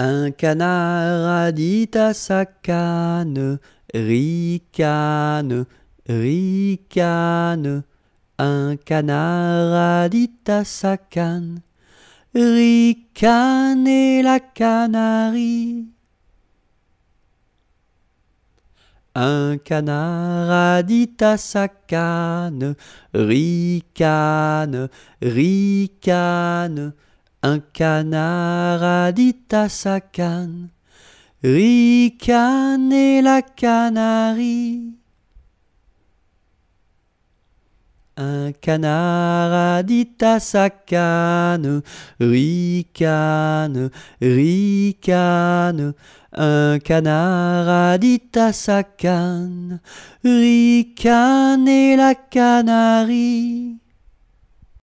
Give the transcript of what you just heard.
Un canard a dit à sa canne, ricane, ricane. Un canard a dit à sa canne, ricane la canarie. Un canard a dit à sa canne, ricane, ricane. Un canard dit à sa canne Ricane et la canarie. Un canard a dit à sa canne, ricane, ricane. Un canard dit à sa canne, ricane et la canarie.